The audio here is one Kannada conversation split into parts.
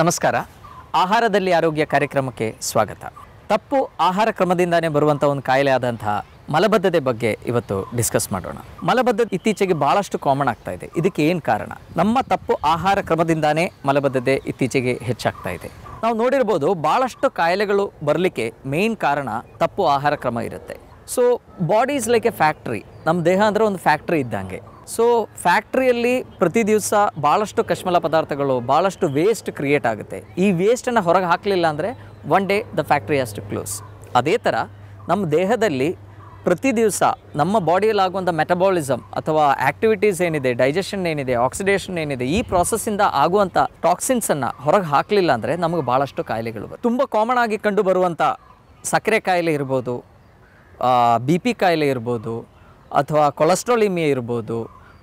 ನಮಸ್ಕಾರ ಆಹಾರದಲ್ಲಿ ಆರೋಗ್ಯ ಕಾರ್ಯಕ್ರಮಕ್ಕೆ ಸ್ವಾಗತ ತಪ್ಪು ಆಹಾರ ಕ್ರಮದಿಂದಾನೇ ಬರುವಂಥ ಒಂದು ಕಾಯಿಲೆ ಆದಂತಹ ಮಲಬದ್ಧತೆ ಬಗ್ಗೆ ಇವತ್ತು ಡಿಸ್ಕಸ್ ಮಾಡೋಣ ಮಲಬದ್ಧತೆ ಇತ್ತೀಚೆಗೆ ಭಾಳಷ್ಟು ಕಾಮನ್ ಆಗ್ತಾ ಇದೆ ಇದಕ್ಕೆ ಏನು ಕಾರಣ ನಮ್ಮ ತಪ್ಪು ಆಹಾರ ಕ್ರಮದಿಂದಾನೇ ಮಲಬದ್ಧತೆ ಇತ್ತೀಚೆಗೆ ಹೆಚ್ಚಾಗ್ತಾ ಇದೆ ನಾವು ನೋಡಿರ್ಬೋದು ಭಾಳಷ್ಟು ಕಾಯಿಲೆಗಳು ಬರಲಿಕ್ಕೆ ಮೇನ್ ಕಾರಣ ತಪ್ಪು ಆಹಾರ ಕ್ರಮ ಇರುತ್ತೆ so body is like a factory ನಮ್ಮ ದೇಹ ಅಂದರೆ ಒಂದು ಫ್ಯಾಕ್ಟ್ರಿ ಇದ್ದಂಗೆ ಸೊ ಫ್ಯಾಕ್ಟ್ರಿಯಲ್ಲಿ ಪ್ರತಿ ದಿವಸ ಭಾಳಷ್ಟು ಕಶ್ಮಲ ಪದಾರ್ಥಗಳು ಭಾಳಷ್ಟು ವೇಸ್ಟ್ ಕ್ರಿಯೇಟ್ ಆಗುತ್ತೆ ಈ ವೇಸ್ಟನ್ನು ಹೊರಗೆ ಹಾಕಲಿಲ್ಲ ಅಂದರೆ one day the factory has to close ಅದೇ ಥರ ನಮ್ಮ ದೇಹದಲ್ಲಿ ಪ್ರತಿ ದಿವಸ ನಮ್ಮ ಬಾಡಿಯಲ್ಲಿ ಆಗುವಂಥ ಮೆಟಬಾಲಿಸಮ್ ಅಥವಾ ಆ್ಯಕ್ಟಿವಿಟೀಸ್ ಏನಿದೆ ಡೈಜೆಷನ್ ಏನಿದೆ ಆಕ್ಸಿಡೇಷನ್ ಏನಿದೆ ಈ ಪ್ರಾಸೆಸ್ಸಿಂದ ಆಗುವಂಥ ಟಾಕ್ಸಿನ್ಸನ್ನು ಹೊರಗೆ ಹಾಕಲಿಲ್ಲ ಅಂದರೆ ನಮಗೆ ಭಾಳಷ್ಟು ಕಾಯಿಲೆಗಳು ಬರುತ್ತೆ ತುಂಬ ಕಾಮನ್ ಆಗಿ ಕಂಡು ಬರುವಂಥ ಸಕ್ಕರೆ ಕಾಯಿಲೆ ಇರ್ಬೋದು ಬಿ ಪಿ ಕಾಯಿಲೆ ಇರ್ಬೋದು ಅಥವಾ ಕೊಲೆಸ್ಟ್ರಾಲಿಮಿಯಾ ಇರ್ಬೋದು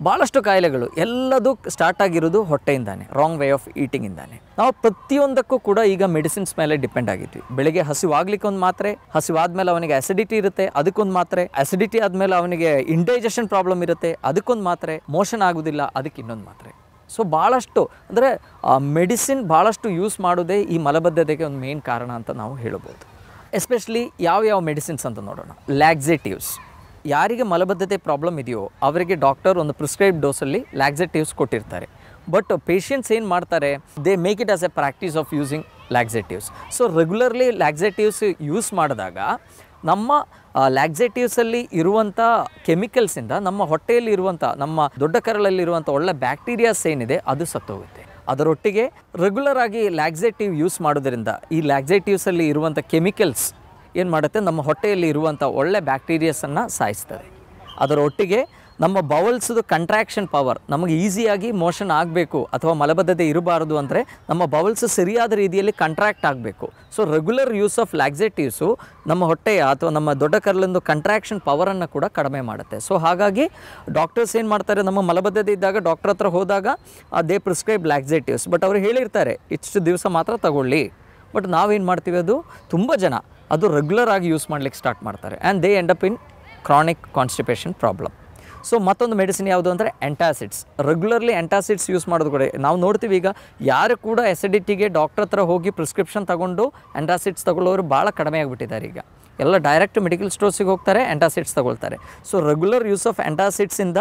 ಭಾಳಷ್ಟು ಕಾಯಿಲೆಗಳು ಎಲ್ಲದೂ ಸ್ಟಾರ್ಟ್ ಆಗಿರೋದು ಹೊಟ್ಟೆಯಿಂದಾನೆ ರಾಂಗ್ ವೇ ಆಫ್ ಈಟಿಂಗಿಂದಾನೆ ನಾವು ಪ್ರತಿಯೊಂದಕ್ಕೂ ಕೂಡ ಈಗ ಮೆಡಿಸಿನ್ಸ್ ಮೇಲೆ ಡಿಪೆಂಡ್ ಆಗಿದ್ವಿ ಬೆಳಿಗ್ಗೆ ಹಸಿವಾಗ್ಲಿಕ್ಕೆ ಒಂದು ಮಾತ್ರೆ ಹಸಿವಾದ್ಮೇಲೆ ಅವನಿಗೆ ಅಸಿಡಿಟಿ ಇರುತ್ತೆ ಅದಕ್ಕೊಂದು ಮಾತ್ರೆ ಅಸಿಡಿಟಿ ಆದಮೇಲೆ ಅವನಿಗೆ ಇಂಡೈಜೆಷನ್ ಪ್ರಾಬ್ಲಮ್ ಇರುತ್ತೆ ಅದಕ್ಕೊಂದು ಮಾತ್ರೆ ಮೋಷನ್ ಆಗೋದಿಲ್ಲ ಅದಕ್ಕೆ ಇನ್ನೊಂದು ಮಾತ್ರೆ ಸೊ ಭಾಳಷ್ಟು ಅಂದರೆ ಮೆಡಿಸಿನ್ ಭಾಳಷ್ಟು ಯೂಸ್ ಮಾಡೋದೇ ಈ ಮಲಬದ್ಧತೆಗೆ ಒಂದು ಮೇನ್ ಕಾರಣ ಅಂತ ನಾವು ಹೇಳಬಹುದು ಎಸ್ಪೆಷಲಿ ಯಾವ ಯಾವ ಮೆಡಿಸಿನ್ಸ್ ಅಂತ ನೋಡೋಣ ಲ್ಯಾಕ್ಸೇಟಿವ್ಸ್ ಯಾರಿಗೆ ಮಲಬದ್ಧತೆ ಪ್ರಾಬ್ಲಮ್ ಇದೆಯೋ ಅವರಿಗೆ ಡಾಕ್ಟರ್ ಒಂದು ಪ್ರಿಸ್ಕ್ರೈಬ್ ಡೋಸಲ್ಲಿ ಲ್ಯಾಕ್ಸೆಟಿವ್ಸ್ ಕೊಟ್ಟಿರ್ತಾರೆ ಬಟ್ ಪೇಷಂಟ್ಸ್ ಏನು ಮಾಡ್ತಾರೆ they make it as a practice of using laxatives so regularly laxatives use ಮಾಡಿದಾಗ ನಮ್ಮ ಲ್ಯಾಕ್ಸೆಟಿವ್ಸಲ್ಲಿ ಇರುವಂಥ ಕೆಮಿಕಲ್ಸಿಂದ ನಮ್ಮ ಹೊಟ್ಟೆಯಲ್ಲಿ ಇರುವಂಥ ನಮ್ಮ ದೊಡ್ಡ ಕರಳಲ್ಲಿರುವಂಥ ಒಳ್ಳೆ ಬ್ಯಾಕ್ಟೀರಿಯಾಸ್ ಏನಿದೆ ಅದು ಸತ್ತೋಗುತ್ತೆ ಅದರೊಟ್ಟಿಗೆ ರೆಗ್ಯುಲರ್ ಆಗಿ ಲ್ಯಾಕ್ಸೆಟಿವ್ ಯೂಸ್ ಮಾಡೋದರಿಂದ ಈ ಲ್ಯಾಕ್ಸೆಟಿವ್ಸಲ್ಲಿ ಇರುವಂಥ ಕೆಮಿಕಲ್ಸ್ ಏನು ಮಾಡುತ್ತೆ ನಮ್ಮ ಹೊಟ್ಟೆಯಲ್ಲಿ ಇರುವಂಥ ಒಳ್ಳೆ ಬ್ಯಾಕ್ಟೀರಿಯಾಸನ್ನು ಸಾಯಿಸ್ತದೆ ಒಟ್ಟಿಗೆ ನಮ್ಮ ಬೌಲ್ಸ್ದು ಕಂಟ್ರಾಕ್ಷನ್ ಪವರ್ ನಮಗೆ ಈಸಿಯಾಗಿ ಮೋಷನ್ ಆಗಬೇಕು ಅಥವಾ ಮಲಬದ್ಧತೆ ಇರಬಾರ್ದು ಅಂದರೆ ನಮ್ಮ ಬೌಲ್ಸ್ ಸರಿಯಾದ ರೀತಿಯಲ್ಲಿ ಕಂಟ್ರಾಕ್ಟ್ ಆಗಬೇಕು so regular use of laxatives ನಮ್ಮ ಹೊಟ್ಟೆಯ ಅಥವಾ ನಮ್ಮ ದೊಡ್ಡ ಕರಲೊಂದು ಕಂಟ್ರಾಕ್ಷನ್ ಪವರನ್ನು ಕೂಡ ಕಡಿಮೆ ಮಾಡುತ್ತೆ ಸೊ ಹಾಗಾಗಿ ಡಾಕ್ಟರ್ಸ್ ಏನು ಮಾಡ್ತಾರೆ ನಮ್ಮ ಮಲಬದ್ಧತೆ ಇದ್ದಾಗ ಡಾಕ್ಟರ್ ಹತ್ರ ಹೋದಾಗ ದೇ ಪ್ರಿಸ್ಕ್ರೈಬ್ ಲ್ಯಾಕ್ಸೇಟಿವ್ಸ್ ಬಟ್ ಅವರು ಹೇಳಿರ್ತಾರೆ ಇಷ್ಟು ದಿವಸ ಮಾತ್ರ ತಗೊಳ್ಳಿ ಬಟ್ ನಾವೇನು ಮಾಡ್ತೀವಿ ಅದು ತುಂಬ ಜನ ಅದು ರೆಗ್ಯುಲರ್ ಆಗಿ ಯೂಸ್ ಮಾಡ್ಲಿಕ್ಕೆ ಸ್ಟಾರ್ಟ್ ಮಾಡ್ತಾರೆ and they end up in chronic constipation problem so ಮತ್ತೊಂದು ಮೆಡಿಸಿನ್ ಯಾವುದು ಅಂದರೆ ಎಂಟಾಸಿಡ್ಸ್ ರೆಗ್ಯುಲರ್ಲಿ ಎಂಟಾಸಿಡ್ಸ್ ಯೂಸ್ ಮಾಡೋದು ಕೂಡ ನಾವು ನೋಡ್ತೀವಿ ಈಗ ಯಾರು ಕೂಡ ಎಸಿಡಿಟಿಗೆ ಡಾಕ್ಟರ್ ಹತ್ರ ಹೋಗಿ ಪ್ರಿಸ್ಕ್ರಿಪ್ಷನ್ ತಗೊಂಡು ಆ್ಯಂಟಾಸಿಡ್ಸ್ ತಗೊಳ್ಳೋರು ಭಾಳ ಕಡಿಮೆ ಆಗಿಬಿಟ್ಟಿದ್ದಾರೆ ಈಗ ಎಲ್ಲ ಡೈರೆಕ್ಟ್ ಮೆಡಿಕಲ್ ಸ್ಟೋರ್ಸಿಗೆ ಹೋಗ್ತಾರೆ ಆ್ಯಂಟಾಸಿಡ್ಸ್ ತಗೊಳ್ತಾರೆ ಸೊ ರೆಗ್ಯುಲರ್ ಯೂಸ್ ಆಫ್ ಎಂಟಾಸಿಡ್ಸಿಂದ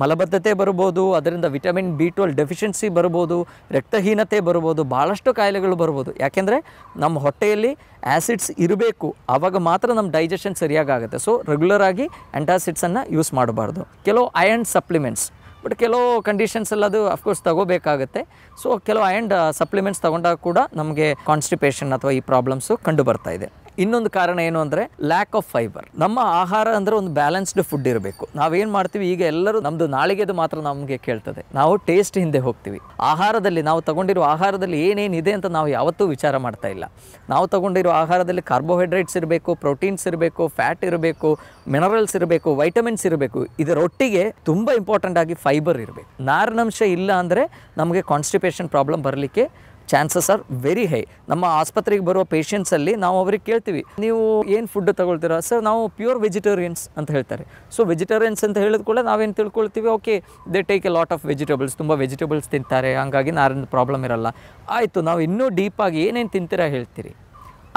ಮಲಬದ್ಧತೆ ಬರ್ಬೋದು ಅದರಿಂದ ವಿಟಮಿನ್ ಬಿ ಟ್ವೆಲ್ ಡೆಫಿಷಿಯನ್ಸಿ ಬರ್ಬೋದು ರಕ್ತಹೀನತೆ ಬರ್ಬೋದು ಭಾಳಷ್ಟು ಕಾಯಿಲೆಗಳು ಬರ್ಬೋದು ಯಾಕೆಂದರೆ ನಮ್ಮ ಹೊಟ್ಟೆಯಲ್ಲಿ ಆ್ಯಸಿಡ್ಸ್ ಇರಬೇಕು ಆವಾಗ ಮಾತ್ರ ನಮ್ಮ ಡೈಜೆಷನ್ ಸರಿಯಾಗುತ್ತೆ ಸೊ ರೆಗ್ಯುಲರ್ ಆಗಿ ಎಂಟಾಸಿಡ್ಸನ್ನು ಯೂಸ್ ಮಾಡಬಾರ್ದು ಕೆಲವು ಅಯನ್ ಸಪ್ಲಿಮೆಂಟ್ಸ್ ಬಟ್ ಕೆಲವು ಕಂಡೀಷನ್ಸ್ ಎಲ್ಲ ಅದು ಅಫ್ಕೋರ್ಸ್ ತಗೋಬೇಕಾಗುತ್ತೆ ಸೊ ಕೆಲವು ಅಯಂಡ್ ಸಪ್ಲಿಮೆಂಟ್ಸ್ ತೊಗೊಂಡಾಗ ಕೂಡ ನಮಗೆ ಕಾನ್ಸ್ಟಿಪೇಷನ್ ಅಥವಾ ಈ ಪ್ರಾಬ್ಲಮ್ಸು ಕಂಡು ಬರ್ತಾ ಇದೆ ಇನ್ನೊಂದು ಕಾರಣ ಏನು ಅಂದರೆ ಲ್ಯಾಕ್ ಆಫ್ ಫೈಬರ್ ನಮ್ಮ ಆಹಾರ ಅಂದರೆ ಒಂದು ಬ್ಯಾಲೆನ್ಸ್ಡ್ ಫುಡ್ ಇರಬೇಕು ನಾವೇನು ಮಾಡ್ತೀವಿ ಈಗ ಎಲ್ಲರೂ ನಮ್ಮದು ನಾಳಿಗೆದು ಮಾತ್ರ ನಮಗೆ ಕೇಳ್ತದೆ ನಾವು ಟೇಸ್ಟ್ ಹಿಂದೆ ಹೋಗ್ತೀವಿ ಆಹಾರದಲ್ಲಿ ನಾವು ತಗೊಂಡಿರೋ ಆಹಾರದಲ್ಲಿ ಏನೇನಿದೆ ಅಂತ ನಾವು ಯಾವತ್ತೂ ವಿಚಾರ ಮಾಡ್ತಾ ಇಲ್ಲ ನಾವು ತಗೊಂಡಿರೋ ಆಹಾರದಲ್ಲಿ ಕಾರ್ಬೋಹೈಡ್ರೇಟ್ಸ್ ಇರಬೇಕು ಪ್ರೋಟೀನ್ಸ್ ಇರಬೇಕು ಫ್ಯಾಟ್ ಇರಬೇಕು ಮಿನರಲ್ಸ್ ಇರಬೇಕು ವೈಟಮಿನ್ಸ್ ಇರಬೇಕು ಇದರೊಟ್ಟಿಗೆ ತುಂಬ ಇಂಪಾರ್ಟೆಂಟ್ ಆಗಿ ಫೈಬರ್ ಇರಬೇಕು ನಾರಿನಂಶ ಇಲ್ಲ ಅಂದರೆ ನಮಗೆ ಕಾನ್ಸ್ಟಿಪೇಷನ್ ಪ್ರಾಬ್ಲಮ್ ಬರಲಿಕ್ಕೆ ಚಾನ್ಸಸ್ ಆರ್ ವೆರಿ ಹೈ ನಮ್ಮ ಆಸ್ಪತ್ರೆಗೆ ಬರುವ ಪೇಷೆಂಟ್ಸಲ್ಲಿ ನಾವು ಅವ್ರಿಗೆ ಕೇಳ್ತೀವಿ ನೀವು ಏನು ಫುಡ್ ತಗೊಳ್ತೀರಾ ಸರ್ ನಾವು ಪ್ಯೂರ್ ವೆಜಿಟೇರಿಯನ್ಸ್ ಅಂತ ಹೇಳ್ತಾರೆ ಸೊ ವೆಜಿಟೇರಿಯನ್ಸ್ ಅಂತ ಹೇಳಿದ ಕೂಡ ನಾವೇನು ತಿಳ್ಕೊಳ್ತೀವಿ okay they take a lot of vegetables ತುಂಬ ವೆಜಿಟೇಬಲ್ಸ್ ತಿಂತಾರೆ ಹಾಗಾಗಿ ನಾರಿನ ಪ್ರಾಬ್ಲಮ್ ಇರಲ್ಲ ಆಯಿತು ನಾವು ಇನ್ನೂ ಡೀಪಾಗಿ ಏನೇನು ತಿಂತೀರಾ ಹೇಳ್ತೀರಿ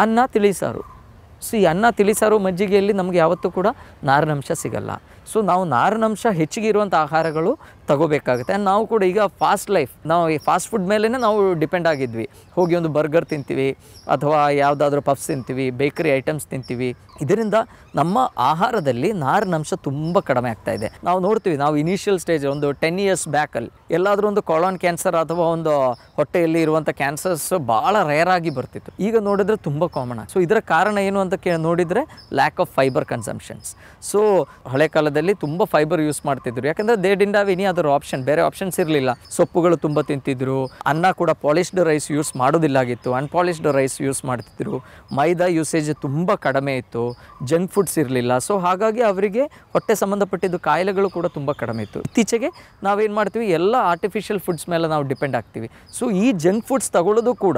ಅನ್ನ ತಿಳಿಸಾರು ಸೊ ಈ ಅನ್ನ ತಿಳಿಸಾರು ಮಜ್ಜಿಗೆಯಲ್ಲಿ ನಮಗೆ ಯಾವತ್ತೂ ಕೂಡ ನಾರಿನಂಶ ಸಿಗಲ್ಲ ಸೊ ನಾವು ನಾರಿನಂಶ ಹೆಚ್ಚಿಗೆ ಇರುವಂಥ ಆಹಾರಗಳು ತಗೋಬೇಕಾಗುತ್ತೆ ಆ್ಯಂಡ್ ನಾವು ಕೂಡ ಈಗ ಫಾಸ್ಟ್ ಲೈಫ್ ನಾವು ಈ ಫಾಸ್ಟ್ ಫುಡ್ ಮೇಲೇ ನಾವು ಡಿಪೆಂಡ್ ಆಗಿದ್ವಿ ಹೋಗಿ ಒಂದು ಬರ್ಗರ್ ತಿಂತೀವಿ ಅಥವಾ ಯಾವುದಾದ್ರೂ ಪಫ್ಸ್ ತಿಂತೀವಿ ಬೇಕರಿ ಐಟಮ್ಸ್ ತಿಂತೀವಿ ಇದರಿಂದ ನಮ್ಮ ಆಹಾರದಲ್ಲಿ ನಾರಿನಂಶ ತುಂಬ ಕಡಿಮೆ ಆಗ್ತಾ ಇದೆ ನಾವು ನೋಡ್ತೀವಿ ನಾವು ಇನಿಷಿಯಲ್ ಸ್ಟೇಜ್ ಒಂದು ಟೆನ್ ಇಯರ್ಸ್ ಬ್ಯಾಕಲ್ಲಿ ಎಲ್ಲಾದರೂ ಒಂದು ಕೊಳೋನ್ ಕ್ಯಾನ್ಸರ್ ಅಥವಾ ಒಂದು ಹೊಟ್ಟೆಯಲ್ಲಿ ಇರುವಂಥ ಕ್ಯಾನ್ಸರ್ಸ್ ಭಾಳ ರೇರ್ ಆಗಿ ಬರ್ತಿತ್ತು ಈಗ ನೋಡಿದ್ರೆ ತುಂಬ ಕಾಮನ್ ಸೊ ಇದರ ಕಾರಣ ಏನು ಅಂತ ಕೇಳಿ ನೋಡಿದರೆ lack of fibre consumptions so ಹಳೆ ಕಾಲದ ಕಾಲದಲ್ಲಿ ತುಂಬ ಫೈಬರ್ ಯೂಸ್ ಮಾಡ್ತಿದ್ರು ಯಾಕಂದರೆ they didn't have any other option ಬೇರೆ ಆಪ್ಷನ್ಸ್ ಇರಲಿಲ್ಲ ಸೊಪ್ಪುಗಳು ತುಂಬ ತಿಂತಿದ್ರು ಅನ್ನ ಕೂಡ ಪಾಲಿಶ್ಡ್ ರೈಸ್ ಯೂಸ್ ಮಾಡೋದಿಲ್ಲಾಗಿತ್ತು ಅನ್ಪಾಲಿಶ್ಡ್ ರೈಸ್ ಯೂಸ್ ಮಾಡ್ತಿದ್ರು ಮೈದಾ ಯೂಸೇಜ್ ತುಂಬ ಕಡಿಮೆ ಇತ್ತು ಜಂಕ್ ಫುಡ್ಸ್ ಇರಲಿಲ್ಲ ಸೊ ಹಾಗಾಗಿ ಅವರಿಗೆ ಹೊಟ್ಟೆ ಸಂಬಂಧಪಟ್ಟಿದ್ದು ಕಾಯಿಲೆಗಳು ಕೂಡ ತುಂಬ ಕಡಿಮೆ ಇತ್ತು ಇತ್ತೀಚೆಗೆ ನಾವೇನು ಮಾಡ್ತೀವಿ ಎಲ್ಲ ಆರ್ಟಿಫಿಷಿಯಲ್ ಫುಡ್ಸ್ ಮೇಲೆ ನಾವು ಡಿಪೆಂಡ್ ಆಗ್ತೀವಿ ಸೊ ಈ ಜಂಕ್ ಫುಡ್ಸ್ ತಗೊಳ್ಳೋದು ಕೂಡ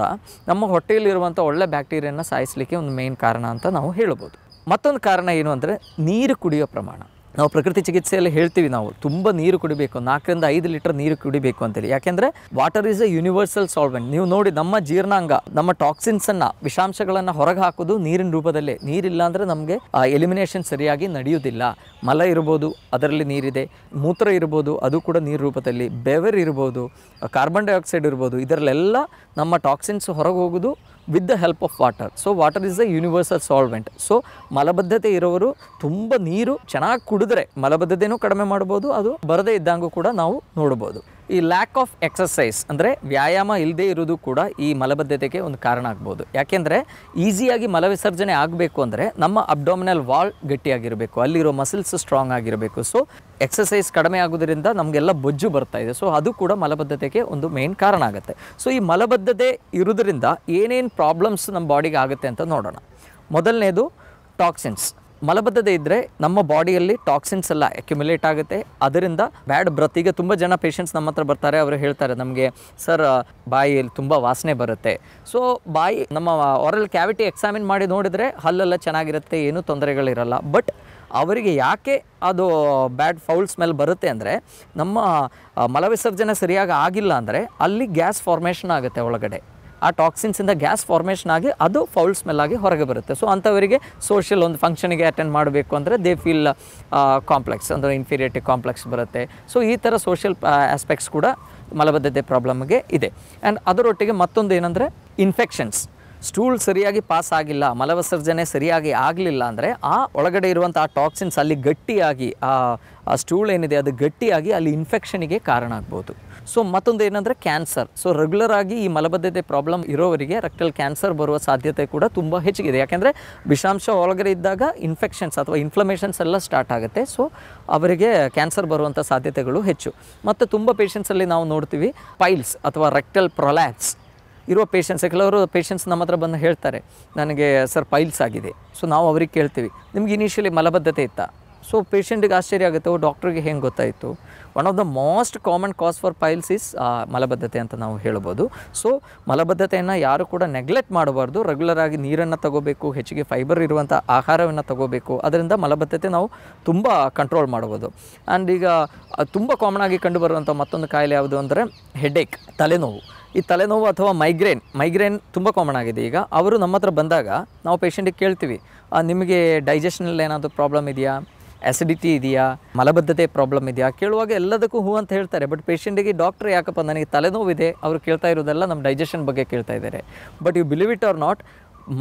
ನಮ್ಮ ಹೊಟ್ಟೆಯಲ್ಲಿರುವಂಥ ಒಳ್ಳೆ ಬ್ಯಾಕ್ಟೀರಿಯನ್ನು ಸಾಯಿಸಲಿಕ್ಕೆ ಒಂದು ಮೇನ್ ಕಾರಣ ಅಂತ ನಾವು ಹೇಳ್ಬೋದು ಮತ್ತೊಂದು ಕಾರಣ ಏನು ಅಂದರೆ ನೀರು ಕುಡಿಯೋ ಪ್ರಮಾಣ ನಾವು ಪ್ರಕೃತಿ ಚಿಕಿತ್ಸೆಯಲ್ಲಿ ಹೇಳ್ತೀವಿ ನಾವು ತುಂಬ ನೀರು ಕುಡಿಬೇಕು ನಾಲ್ಕರಿಂದ ಐದು ಲೀಟರ್ ನೀರು ಕುಡಿಬೇಕು ಅಂತೇಳಿ ಯಾಕೆಂದರೆ water is a universal solvent ನೀವು ನೋಡಿ ನಮ್ಮ ಜೀರ್ಣಾಂಗ ನಮ್ಮ ಟಾಕ್ಸಿನ್ಸನ್ನು ವಿಷಾಂಶಗಳನ್ನು ಹೊರಗೆ ಹಾಕೋದು ನೀರಿನ ರೂಪದಲ್ಲೇ ನೀರಿಲ್ಲ ಅಂದರೆ ನಮಗೆ ಎಲಿಮಿನೇಷನ್ ಸರಿಯಾಗಿ ನಡೆಯುವುದಿಲ್ಲ ಮಲ ಇರ್ಬೋದು ಅದರಲ್ಲಿ ನೀರಿದೆ ಮೂತ್ರ ಇರ್ಬೋದು ಅದು ಕೂಡ ನೀರು ರೂಪದಲ್ಲಿ ಬೆವರ್ ಇರ್ಬೋದು ಕಾರ್ಬನ್ ಡೈಆಕ್ಸೈಡ್ ಇರ್ಬೋದು ಇದರಲ್ಲೆಲ್ಲ ನಮ್ಮ ಟಾಕ್ಸಿನ್ಸ್ ಹೊರಗೆ ಹೋಗೋದು with the help of water so water is a universal solvent so ಮಲಬದ್ಧತೆ ಇರೋರು ತುಂಬ ನೀರು ಚೆನ್ನಾಗಿ ಕುಡಿದ್ರೆ ಮಲಬದ್ಧತೆಯೂ ಕಡಿಮೆ ಮಾಡ್ಬೋದು ಅದು ಬರದೇ ಇದ್ದಂಗೂ ಕೂಡ ನಾವು ನೋಡ್ಬೋದು ಈ ಲ್ಯಾಕ್ ಆಫ್ ಎಕ್ಸಸೈಸ್ ಅಂದರೆ ವ್ಯಾಯಾಮ ಇಲ್ಲದೇ ಇರೋದು ಕೂಡ ಈ ಮಲಬದ್ಧತೆಗೆ ಒಂದು ಕಾರಣ ಆಗ್ಬೋದು ಯಾಕೆಂದರೆ ಈಸಿಯಾಗಿ ಮಲವಿಸರ್ಜನೆ ಆಗಬೇಕು ಅಂದರೆ ನಮ್ಮ ಅಬ್ಡೋಮಿನಲ್ ವಾಲ್ ಗಟ್ಟಿಯಾಗಿರಬೇಕು ಅಲ್ಲಿರೋ ಮಸಲ್ಸ್ ಸ್ಟ್ರಾಂಗ್ ಆಗಿರಬೇಕು ಸೊ ಎಕ್ಸಸೈಸ್ ಕಡಿಮೆ ಆಗೋದ್ರಿಂದ ನಮಗೆಲ್ಲ ಬೊಜ್ಜು ಬರ್ತಾ ಇದೆ ಸೊ ಅದು ಕೂಡ ಮಲಬದ್ಧತೆಗೆ ಒಂದು ಮೇನ್ ಕಾರಣ ಆಗುತ್ತೆ ಸೊ ಈ ಮಲಬದ್ಧತೆ ಇರೋದರಿಂದ ಏನೇನು ಪ್ರಾಬ್ಲಮ್ಸ್ ನಮ್ಮ ಬಾಡಿಗೆ ಆಗುತ್ತೆ ಅಂತ ನೋಡೋಣ ಮೊದಲನೇದು ಟಾಕ್ಸಿನ್ಸ್ ಮಲಬದ್ಧತೆ ಇದ್ದರೆ ನಮ್ಮ ಬಾಡಿಯಲ್ಲಿ ಟಾಕ್ಸಿನ್ಸ್ ಎಲ್ಲ ಅಕ್ಯುಮುಲೇಟ್ ಆಗುತ್ತೆ ಅದರಿಂದ ಬ್ಯಾಡ್ ಬ್ರತ್ ಈಗ ತುಂಬ ಜನ ಪೇಷಂಟ್ಸ್ ನಮ್ಮ ಹತ್ರ ಬರ್ತಾರೆ ಅವರು ಹೇಳ್ತಾರೆ ನಮಗೆ ಸರ್ ಬಾಯಿಯಲ್ಲಿ ತುಂಬ ವಾಸನೆ ಬರುತ್ತೆ ಸೊ ಬಾಯಿ ನಮ್ಮ ಒರಲ್ ಕ್ಯಾವಿಟಿ ಎಕ್ಸಾಮಿನ್ ಮಾಡಿ ನೋಡಿದರೆ ಹಲ್ಲೆಲ್ಲ ಚೆನ್ನಾಗಿರುತ್ತೆ ಏನೂ ತೊಂದರೆಗಳಿರಲ್ಲ ಬಟ್ ಅವರಿಗೆ ಯಾಕೆ ಅದು ಬ್ಯಾಡ್ ಫೌಲ್ ಸ್ಮೆಲ್ ಬರುತ್ತೆ ಅಂದರೆ ನಮ್ಮ ಮಲವಿಸರ್ಜನೆ ಸರಿಯಾಗಿ ಆಗಿಲ್ಲ ಅಂದರೆ ಅಲ್ಲಿ ಗ್ಯಾಸ್ ಫಾರ್ಮೇಷನ್ ಆಗುತ್ತೆ ಒಳಗಡೆ ಆ ಟಾಕ್ಸಿನ್ಸಿಂದ ಗ್ಯಾಸ್ ಫಾರ್ಮೇಷನ್ ಆಗಿ ಅದು ಫೌಲ್ ಸ್ಮೆಲ್ ಆಗಿ ಹೊರಗೆ ಬರುತ್ತೆ ಸೊ ಅಂಥವರಿಗೆ ಸೋಷಿಯಲ್ ಒಂದು ಫಂಕ್ಷನ್ಗೆ ಅಟೆಂಡ್ ಮಾಡಬೇಕು ಅಂದರೆ ದೇ ಫೀಲ್ ಕಾಂಪ್ಲೆಕ್ಸ್ ಅಂದರೆ ಇನ್ಫೀರಿಯರಿಟಿ ಕಾಂಪ್ಲೆಕ್ಸ್ ಬರುತ್ತೆ ಸೊ ಈ ಥರ ಸೋಷಿಯಲ್ ಆಸ್ಪೆಕ್ಟ್ಸ್ ಕೂಡ ಮಲಬದ್ಧತೆ ಪ್ರಾಬ್ಲಮ್ಗೆ ಇದೆ ಆ್ಯಂಡ್ ಅದರೊಟ್ಟಿಗೆ ಮತ್ತೊಂದು ಏನಂದರೆ ಇನ್ಫೆಕ್ಷನ್ಸ್ ಸ್ಟೂಲ್ ಸರಿಯಾಗಿ ಪಾಸ್ ಆಗಿಲ್ಲ ಮಲವಿಸರ್ಜನೆ ಸರಿಯಾಗಿ ಆಗಲಿಲ್ಲ ಅಂದರೆ ಆ ಒಳಗಡೆ ಇರುವಂಥ ಆ ಟಾಕ್ಸಿನ್ಸ್ ಅಲ್ಲಿ ಗಟ್ಟಿಯಾಗಿ ಆ ಸ್ಟೂಲ್ ಏನಿದೆ ಅದು ಗಟ್ಟಿಯಾಗಿ ಅಲ್ಲಿ ಇನ್ಫೆಕ್ಷನಿಗೆ ಕಾರಣ ಆಗ್ಬೋದು ಸೊ ಮತ್ತೊಂದು ಏನಂದರೆ ಕ್ಯಾನ್ಸರ್ ಸೊ ರೆಗ್ಯುಲರ್ ಆಗಿ ಈ ಮಲಬದ್ಧತೆ ಪ್ರಾಬ್ಲಮ್ ಇರೋವರಿಗೆ ರೆಕ್ಟಲ್ ಕ್ಯಾನ್ಸರ್ ಬರುವ ಸಾಧ್ಯತೆ ಕೂಡ ತುಂಬ ಹೆಚ್ಚಿಗಿದೆ ಯಾಕೆಂದರೆ ವಿಷಾಂಶ ಒಳಗಡೆ ಇದ್ದಾಗ ಇನ್ಫೆಕ್ಷನ್ಸ್ ಅಥವಾ ಇನ್ಫ್ಲಮೇಷನ್ಸ್ ಎಲ್ಲ ಸ್ಟಾರ್ಟ್ ಆಗುತ್ತೆ ಸೊ ಅವರಿಗೆ ಕ್ಯಾನ್ಸರ್ ಬರುವಂಥ ಸಾಧ್ಯತೆಗಳು ಹೆಚ್ಚು ಮತ್ತು ತುಂಬ ಪೇಷೆಂಟ್ಸಲ್ಲಿ ನಾವು ನೋಡ್ತೀವಿ ಪೈಲ್ಸ್ ಅಥವಾ ರೆಕ್ಟಲ್ ಪ್ರೊಲ್ಯಾಪ್ಸ್ ಇರೋ ಪೇಷೆಂಟ್ಸ್ ಕೆಲವರು ಪೇಷೆಂಟ್ಸ್ ನಮ್ಮ ಹತ್ರ ಬಂದು ಹೇಳ್ತಾರೆ ನನಗೆ ಸರ್ ಪೈಲ್ಸ್ ಆಗಿದೆ ಸೊ ನಾವು ಅವ್ರಿಗೆ ಕೇಳ್ತೀವಿ ನಿಮ್ಗೆ ಇನಿಷಿಯಲಿ ಮಲಬದ್ಧತೆ ಇತ್ತ ಸೊ ಪೇಷಂಟಿಗೆ ಆಶ್ಚರ್ಯ ಆಗುತ್ತೆ ಡಾಕ್ಟ್ರಿಗೆ ಹೆಂಗೆ ಗೊತ್ತಾಯಿತು one of the most common cause for piles is ಮಲಬದ್ಧತೆ ಅಂತ ನಾವು ಹೇಳ್ಬೋದು ಸೊ ಮಲಬದ್ಧತೆಯನ್ನು ಯಾರು ಕೂಡ ನೆಗ್ಲೆಕ್ಟ್ ಮಾಡಬಾರ್ದು ರೆಗ್ಯುಲರ್ ಆಗಿ ನೀರನ್ನು ತಗೋಬೇಕು ಹೆಚ್ಚಿಗೆ ಫೈಬರ್ ಇರುವಂಥ ಆಹಾರವನ್ನು ತಗೋಬೇಕು ಅದರಿಂದ ಮಲಬದ್ಧತೆ ನಾವು ತುಂಬ ಕಂಟ್ರೋಲ್ ಮಾಡ್ಬೋದು ಆ್ಯಂಡ್ ಈಗ ತುಂಬ ಕಾಮನ್ ಆಗಿ ಬರುವಂಥ ಮತ್ತೊಂದು ಕಾಯಿಲೆ ಯಾವುದು ಅಂದರೆ ಹೆಡ್ಏಕ್ ತಲೆನೋವು ಈ ತಲೆನೋವು ಅಥವಾ ಮೈಗ್ರೇನ್ ಮೈಗ್ರೇನ್ ತುಂಬ ಕಾಮನ್ ಆಗಿದೆ ಈಗ ಅವರು ನಮ್ಮ ಹತ್ರ ಬಂದಾಗ ನಾವು ಪೇಷಂಟಿಗೆ ಕೇಳ್ತೀವಿ ನಿಮಗೆ ಡೈಜೆಷನಲ್ಲಿ ಏನಾದರೂ ಪ್ರಾಬ್ಲಮ್ ಇದೆಯಾ ಆ್ಯಸಿಡಿಟಿ ಇದೆಯಾ ಮಲಬದ್ಧತೆ ಪ್ರಾಬ್ಲಮ್ ಇದೆಯಾ ಕೇಳುವಾಗ ಎಲ್ಲದಕ್ಕೂ ಹೂ ಅಂತ ಹೇಳ್ತಾರೆ ಬಟ್ ಪೇಷೆಂಟಿಗೆ ಡಾಕ್ಟ್ರ್ ಯಾಕಪ್ಪ ನನಗೆ ತಲೆನೋವಿದೆ ಅವರು ಕೇಳ್ತಾ ಇರೋದೆಲ್ಲ ನಮ್ಮ ಡೈಜೆಷನ್ ಬಗ್ಗೆ ಕೇಳ್ತಾ ಇದ್ದಾರೆ but you believe it or not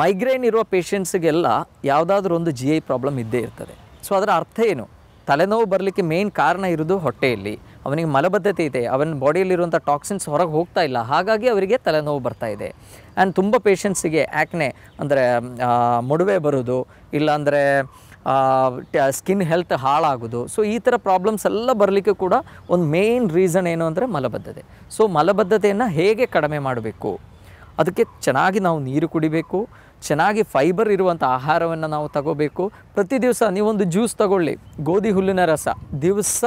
migraine ಇರುವ ಪೇಷೆಂಟ್ಸಿಗೆಲ್ಲ ಯಾವುದಾದ್ರೂ ಒಂದು ಜಿ ಐ ಪ್ರಾಬ್ಲಮ್ ಇದ್ದೇ ಇರ್ತದೆ ಸೊ ಅದರ ಅರ್ಥ ಏನು ತಲೆನೋವು ಬರಲಿಕ್ಕೆ ಮೇನ್ ಕಾರಣ ಇರೋದು ಹೊಟ್ಟೆಯಲ್ಲಿ ಅವನಿಗೆ ಮಲಬದ್ಧತೆ ಇದೆ ಅವನ ಬಾಡಿಯಲ್ಲಿರುವಂಥ ಟಾಕ್ಸಿನ್ಸ್ ಹೊರಗೆ ಹೋಗ್ತಾ ಇಲ್ಲ ಹಾಗಾಗಿ ಅವರಿಗೆ ತಲೆನೋವು ಬರ್ತಾ ಇದೆ ಆ್ಯಂಡ್ ತುಂಬ ಪೇಷಂಟ್ಸಿಗೆ ಆ್ಯಕ್ನೆ ಅಂದರೆ ಮೊಡವೆ ಬರೋದು ಇಲ್ಲಾಂದರೆ ಸ್ಕಿನ್ ಹೆಲ್ತ್ ಹಾಳಾಗೋದು ಸೊ ಈ ಥರ ಪ್ರಾಬ್ಲಮ್ಸ್ ಎಲ್ಲ ಬರಲಿಕ್ಕೆ ಕೂಡ ಒಂದು ಮೇಯ್ನ್ ರೀಸನ್ ಏನು ಅಂದರೆ ಮಲಬದ್ಧತೆ ಸೊ ಮಲಬದ್ಧತೆಯನ್ನು ಹೇಗೆ ಕಡಿಮೆ ಮಾಡಬೇಕು ಅದಕ್ಕೆ ಚೆನ್ನಾಗಿ ನಾವು ನೀರು ಕುಡಿಬೇಕು ಚೆನ್ನಾಗಿ ಫೈಬರ್ ಇರುವಂಥ ಆಹಾರವನ್ನು ನಾವು ತಗೋಬೇಕು ಪ್ರತಿ ದಿವಸ ನೀವೊಂದು ಜ್ಯೂಸ್ ತಗೊಳ್ಳಿ ಗೋಧಿ ಹುಲ್ಲಿನ ರಸ ದಿವಸ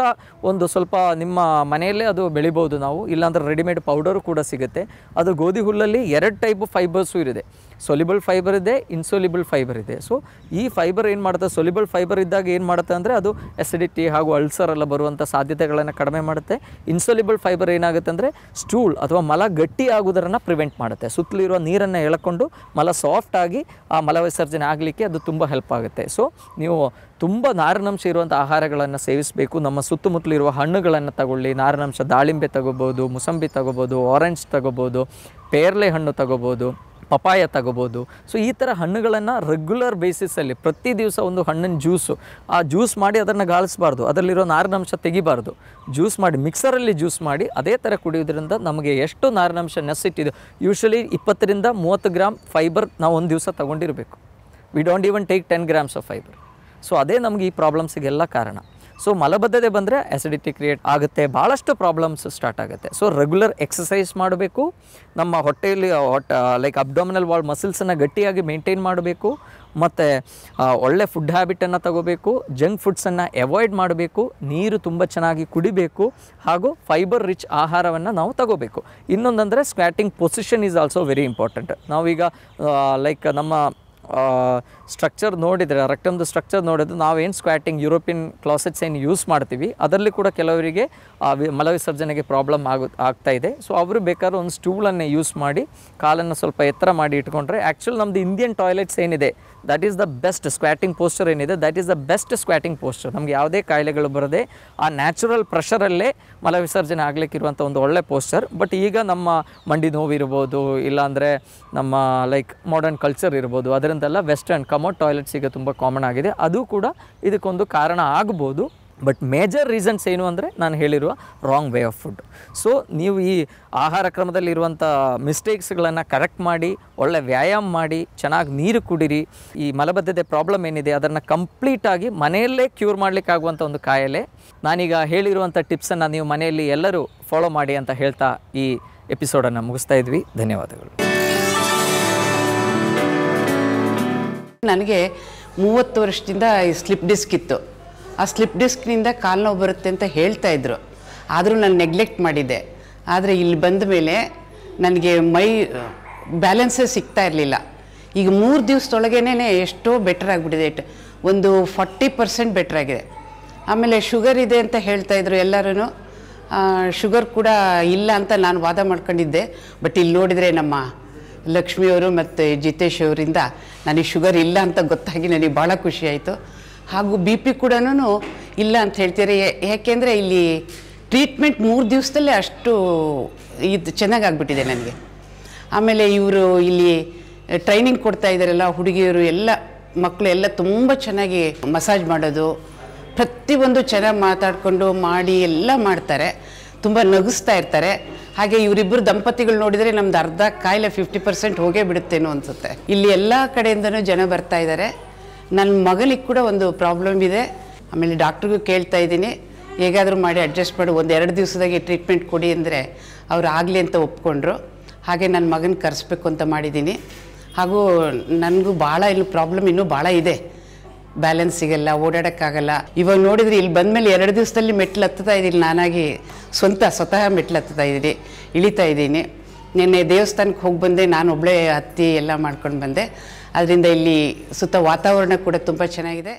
ಒಂದು ಸ್ವಲ್ಪ ನಿಮ್ಮ ಮನೆಯಲ್ಲೇ ಅದು ಬೆಳಿಬೋದು ನಾವು ಇಲ್ಲಾಂದ್ರೆ ರೆಡಿಮೇಡ್ ಪೌಡರು ಕೂಡ ಸಿಗುತ್ತೆ ಅದು ಗೋಧಿ ಹುಲ್ಲಲ್ಲಿ ಎರಡು ಟೈಪ್ ಫೈಬರ್ಸು ಇರಿದೆ ಸೊಲಿಬಲ್ ಫೈಬರ್ ಇದೆ ಇನ್ಸೊಲಿಬಲ್ ಫೈಬರ್ ಇದೆ ಸೊ ಈ ಫೈಬರ್ ಏನು ಮಾಡುತ್ತೆ ಸೊಲಿಬಲ್ ಫೈಬರ್ ಇದ್ದಾಗ ಏನು ಮಾಡುತ್ತೆ ಅಂದರೆ ಅದು ಎಸಿಡಿಟಿ ಹಾಗೂ ಅಲ್ಸರ್ ಎಲ್ಲ ಬರುವಂಥ ಸಾಧ್ಯತೆಗಳನ್ನು ಕಡಿಮೆ ಮಾಡುತ್ತೆ ಇನ್ಸೊಲಿಬಲ್ ಫೈಬರ್ ಏನಾಗುತ್ತೆ ಅಂದರೆ ಸ್ಟೂಲ್ ಅಥವಾ ಮಲ ಗಟ್ಟಿ ಆಗೋದನ್ನು ಪ್ರಿವೆಂಟ್ ಮಾಡುತ್ತೆ ಸುತ್ತಲಿರುವ ನೀರನ್ನು ಎಳ್ಕೊಂಡು ಮಲ ಸಾಫ್ಟ್ ಆಗಿ ಆ ಮಲವಿಸರ್ಜನೆ ಆಗಲಿಕ್ಕೆ ಅದು ತುಂಬ ಹೆಲ್ಪ್ ಆಗುತ್ತೆ ಸೊ ನೀವು ತುಂಬ ನಾರಿನಂಶ ಇರುವಂಥ ಆಹಾರಗಳನ್ನು ಸೇವಿಸಬೇಕು ನಮ್ಮ ಸುತ್ತಮುತ್ತಲಿರುವ ಹಣ್ಣುಗಳನ್ನು ತಗೊಳ್ಳಿ ನಾರಿನಂಶ ದಾಳಿಂಬೆ ತಗೋಬೋದು ಮುಸಂಬಿ ತಗೋಬೋದು ಆರೆಂಜ್ ತಗೋಬೋದು ಪೇರ್ಲೆ ಹಣ್ಣು ತಗೋಬೋದು ಪಪಾಯ ತಗೋಬೋದು ಸೊ ಈ ಥರ ಹಣ್ಣುಗಳನ್ನು ರೆಗ್ಯುಲರ್ ಬೇಸಿಸಲ್ಲಿ ಪ್ರತಿ ದಿವಸ ಒಂದು ಹಣ್ಣಿನ ಜ್ಯೂಸು ಆ ಜ್ಯೂಸ್ ಮಾಡಿ ಅದನ್ನು ಗಾಳಿಸ್ಬಾರ್ದು ಅದರಲ್ಲಿರೋ ನಾರಿನಂಶ ತೆಗಿಬಾರ್ದು ಜ್ಯೂಸ್ ಮಾಡಿ ಮಿಕ್ಸರಲ್ಲಿ ಜ್ಯೂಸ್ ಮಾಡಿ ಅದೇ ಥರ ಕುಡಿಯೋದ್ರಿಂದ ನಮಗೆ ಎಷ್ಟು ನಾರಿನಂಶ ನೆಸ್ಸಿಟ್ಟಿದೆ ಯೂಶ್ವಲಿ ಇಪ್ಪತ್ತರಿಂದ ಮೂವತ್ತು ಗ್ರಾಮ್ ಫೈಬರ್ ನಾವು ಒಂದು ದಿವಸ ತೊಗೊಂಡಿರಬೇಕು we don't even take ten grams of fibre so ಅದೇ ನಮಗೆ ಈ ಪ್ರಾಬ್ಲಮ್ಸಿಗೆಲ್ಲ ಕಾರಣ ಸೊ ಮಲಬದ್ಧತೆ ಬಂದರೆ ಅಸಿಡಿಟಿ ಕ್ರಿಯೇಟ್ ಆಗುತ್ತೆ ಭಾಳಷ್ಟು ಪ್ರಾಬ್ಲಮ್ಸ್ ಸ್ಟಾರ್ಟ್ ಆಗುತ್ತೆ ಸೊ ರೆಗ್ಯುಲರ್ ಎಕ್ಸಸೈಸ್ ಮಾಡಬೇಕು ನಮ್ಮ ಹೊಟ್ಟೆಯಲ್ಲಿ ಹೊಟ್ಟೆ ಲೈಕ್ ಅಬ್ಡಾಮಿನಲ್ ವಾಲ್ ಮಸಲ್ಸನ್ನು ಗಟ್ಟಿಯಾಗಿ ಮೇಂಟೈನ್ ಮಾಡಬೇಕು ಮತ್ತು ಒಳ್ಳೆ ಫುಡ್ ಹ್ಯಾಬಿಟನ್ನು ತಗೋಬೇಕು ಜಂಕ್ ಫುಡ್ಸನ್ನು ಅವಾಯ್ಡ್ ಮಾಡಬೇಕು ನೀರು ತುಂಬ ಚೆನ್ನಾಗಿ ಕುಡಿಬೇಕು ಹಾಗೂ ಫೈಬರ್ ರಿಚ್ ಆಹಾರವನ್ನು ನಾವು ತಗೋಬೇಕು ಇನ್ನೊಂದಂದರೆ squatting position is also very important ನಾವೀಗ ಲೈಕ್ ನಮ್ಮ ಸ್ಟ್ರಕ್ಚರ್ ನೋಡಿದರೆ ರೆಕ್ಟಮ್ದು ಸ್ಟ್ರಕ್ಚರ್ ನೋಡಿದ್ರೆ ಏನು ಸ್ಕ್ವಾಟಿಂಗ್ ಯುರೋಪಿಯನ್ ಕ್ಲಾಸೆಟ್ಸ್ ಏನು ಯೂಸ್ ಮಾಡ್ತೀವಿ ಅದರಲ್ಲಿ ಕೂಡ ಕೆಲವರಿಗೆ ಮಲವಿಸರ್ಜನೆಗೆ ಪ್ರಾಬ್ಲಮ್ ಆಗು ಆಗ್ತಾ ಇದೆ ಸೊ ಅವರು ಬೇಕಾದ್ರೂ ಒಂದು ಸ್ಟೂಲನ್ನೇ ಯೂಸ್ ಮಾಡಿ ಕಾಲನ್ನು ಸ್ವಲ್ಪ ಎತ್ತರ ಮಾಡಿ ಇಟ್ಕೊಂಡ್ರೆ ಆ್ಯಕ್ಚುಲ್ ನಮ್ಮದು ಇಂಡಿಯನ್ ಟಾಯ್ಲೆಟ್ಸ್ ಏನಿದೆ that is the best squatting posture ಏನಿದೆ that is the best squatting posture ನಮಗೆ ಯಾವುದೇ ಕಾಯಿಲೆಗಳು ಬರದೆ ಆ ನ್ಯಾಚುರಲ್ ಪ್ರೆಷರಲ್ಲೇ ಮಲವಿಸರ್ಜನೆ ಆಗಲಿಕ್ಕಿರುವಂಥ ಒಂದು ಒಳ್ಳೆ ಪೋಸ್ಚರ್ ಬಟ್ ಈಗ ನಮ್ಮ ಮಂಡಿ ನೋವು ಇರ್ಬೋದು ಇಲ್ಲಾಂದರೆ ನಮ್ಮ ಲೈಕ್ ಮಾಡರ್ನ್ ಕಲ್ಚರ್ ಇರ್ಬೋದು ಅದರಿಂದೆಲ್ಲ ವೆಸ್ಟರ್ನ್ ಕಮೋಟ್ ಟಾಯ್ಲೆಟ್ಸ್ ಈಗ ತುಂಬ ಕಾಮನ್ ಆಗಿದೆ ಅದು ಕೂಡ ಇದಕ್ಕೊಂದು ಕಾರಣ ಆಗ್ಬೋದು ಬಟ್ ಮೇಜರ್ ರೀಸನ್ಸ್ ಏನು ಅಂದರೆ ನಾನು ಹೇಳಿರುವ wrong way of food so ನೀವು ಈ ಆಹಾರ ಕ್ರಮದಲ್ಲಿರುವಂಥ ಮಿಸ್ಟೇಕ್ಸ್ಗಳನ್ನು ಕರೆಕ್ಟ್ ಮಾಡಿ ಒಳ್ಳೆ ವ್ಯಾಯಾಮ ಮಾಡಿ ಚೆನ್ನಾಗಿ ನೀರು ಕುಡಿರಿ ಈ ಮಲಬದ್ಧತೆ ಪ್ರಾಬ್ಲಮ್ ಏನಿದೆ ಅದನ್ನು ಕಂಪ್ಲೀಟಾಗಿ ಮನೆಯಲ್ಲೇ ಕ್ಯೂರ್ ಮಾಡಲಿಕ್ಕಾಗುವಂಥ ಒಂದು ಕಾಯಿಲೆ ನಾನೀಗ ಹೇಳಿರುವಂಥ ಟಿಪ್ಸನ್ನು ನೀವು ಮನೆಯಲ್ಲಿ ಎಲ್ಲರೂ ಫಾಲೋ ಮಾಡಿ ಅಂತ ಹೇಳ್ತಾ ಈ ಎಪಿಸೋಡನ್ನು ಮುಗಿಸ್ತಾ ಇದ್ವಿ ಧನ್ಯವಾದಗಳು ನನಗೆ ಮೂವತ್ತು ವರ್ಷದಿಂದ ಈ ಸ್ಲಿಪ್ ಡಿಸ್ಕ್ ಇತ್ತು ಆ ಸ್ಲಿಪ್ ಡಿಸ್ಕ್ನಿಂದ ಕಾಲು ನೋವು ಬರುತ್ತೆ ಅಂತ ಹೇಳ್ತಾ ಇದ್ರು ಆದರೂ ನಾನು ನೆಗ್ಲೆಕ್ಟ್ ಮಾಡಿದ್ದೆ ಆದರೆ ಇಲ್ಲಿ ಬಂದ ಮೇಲೆ ನನಗೆ ಮೈ ಬ್ಯಾಲೆನ್ಸೇ ಸಿಗ್ತಾ ಇರಲಿಲ್ಲ ಈಗ ಮೂರು ದಿವಸದೊಳಗೇನೆ ಎಷ್ಟೋ ಬೆಟರ್ ಆಗಿಬಿಟ್ಟಿದೆ ಒಂದು ಫಾರ್ಟಿ ಪರ್ಸೆಂಟ್ ಬೆಟರ್ ಆಗಿದೆ ಆಮೇಲೆ ಶುಗರ್ ಇದೆ ಅಂತ ಹೇಳ್ತಾಯಿದ್ರು ಎಲ್ಲರೂ ಶುಗರ್ ಕೂಡ ಇಲ್ಲ ಅಂತ ನಾನು ವಾದ ಮಾಡ್ಕೊಂಡಿದ್ದೆ ಬಟ್ ಇಲ್ಲಿ ನೋಡಿದರೆ ನಮ್ಮ ಲಕ್ಷ್ಮಿಯವರು ಮತ್ತು ಜಿತೇಶ್ ಅವರಿಂದ ನನಗೆ ಶುಗರ್ ಇಲ್ಲ ಅಂತ ಗೊತ್ತಾಗಿ ನನಗೆ ಭಾಳ ಖುಷಿಯಾಯಿತು ಹಾಗೂ ಬಿ ಪಿ ಕೂಡ ಇಲ್ಲ ಅಂತ ಹೇಳ್ತೀರಿ ಯಾಕೆಂದರೆ ಇಲ್ಲಿ ಟ್ರೀಟ್ಮೆಂಟ್ ಮೂರು ದಿವಸದಲ್ಲೇ ಅಷ್ಟು ಇದು ಚೆನ್ನಾಗಾಗ್ಬಿಟ್ಟಿದೆ ನನಗೆ ಆಮೇಲೆ ಇವರು ಇಲ್ಲಿ ಟ್ರೈನಿಂಗ್ ಕೊಡ್ತಾ ಇದ್ದಾರಲ್ಲ ಹುಡುಗಿಯರು ಎಲ್ಲ ಮಕ್ಕಳು ಎಲ್ಲ ತುಂಬ ಚೆನ್ನಾಗಿ ಮಸಾಜ್ ಮಾಡೋದು ಪ್ರತಿಯೊಂದು ಚೆನ್ನಾಗಿ ಮಾತಾಡಿಕೊಂಡು ಮಾಡಿ ಎಲ್ಲ ಮಾಡ್ತಾರೆ ತುಂಬ ನಗಿಸ್ತಾ ಇರ್ತಾರೆ ಹಾಗೆ ಇವರಿಬ್ಬರು ದಂಪತಿಗಳು ನೋಡಿದರೆ ನಮ್ದು ಅರ್ಧ ಕಾಯಿಲೆ ಫಿಫ್ಟಿ ಪರ್ಸೆಂಟ್ ಹೋಗೇ ಬಿಡುತ್ತೇನೋ ಅನಿಸುತ್ತೆ ಇಲ್ಲಿ ಎಲ್ಲ ಕಡೆಯಿಂದನೂ ಜನ ಬರ್ತಾ ಇದ್ದಾರೆ ನನ್ನ ಮಗಳಿಗೆ ಕೂಡ ಒಂದು ಪ್ರಾಬ್ಲಮ್ ಇದೆ ಆಮೇಲೆ ಡಾಕ್ಟ್ರಿಗೂ ಕೇಳ್ತಾ ಇದ್ದೀನಿ ಹೇಗಾದರೂ ಮಾಡಿ ಅಡ್ಜಸ್ಟ್ ಮಾಡಿ ಒಂದು ಎರಡು ದಿವಸದಾಗೆ ಟ್ರೀಟ್ಮೆಂಟ್ ಕೊಡಿ ಅಂದರೆ ಅವ್ರು ಆಗಲಿ ಅಂತ ಒಪ್ಕೊಂಡ್ರು ಹಾಗೆ ನನ್ನ ಮಗನ ಕರೆಸ್ಬೇಕು ಅಂತ ಮಾಡಿದ್ದೀನಿ ಹಾಗೂ ನನಗೂ ಭಾಳ ಇಲ್ಲಿ ಪ್ರಾಬ್ಲಮ್ ಇನ್ನೂ ಭಾಳ ಇದೆ ಬ್ಯಾಲೆನ್ಸ್ ಸಿಗಲ್ಲ ಓಡಾಡೋಕ್ಕಾಗಲ್ಲ ಇವಾಗ ನೋಡಿದರೆ ಇಲ್ಲಿ ಬಂದ ಮೇಲೆ ಎರಡು ದಿವಸದಲ್ಲಿ ಮೆಟ್ಲು ಹತ್ತುತ್ತಾ ಇದ್ದೀನಿ ನಾನಾಗಿ ಸ್ವಂತ ಸ್ವತಃ ಮೆಟ್ಲು ಹತ್ತುತ್ತಾ ಇದ್ದೀನಿ ಇಳಿತಾ ಇದ್ದೀನಿ ನಿನ್ನೆ ದೇವಸ್ಥಾನಕ್ಕೆ ಹೋಗಿ ಬಂದೆ ನಾನು ಒಬ್ಬಳೇ ಹತ್ತಿ ಎಲ್ಲ ಮಾಡ್ಕೊಂಡು ಬಂದೆ ಅದರಿಂದ ಇಲ್ಲಿ ಸುತ್ತ ವಾತಾವರಣ ಕೂಡ ತುಂಬ ಚೆನ್ನಾಗಿದೆ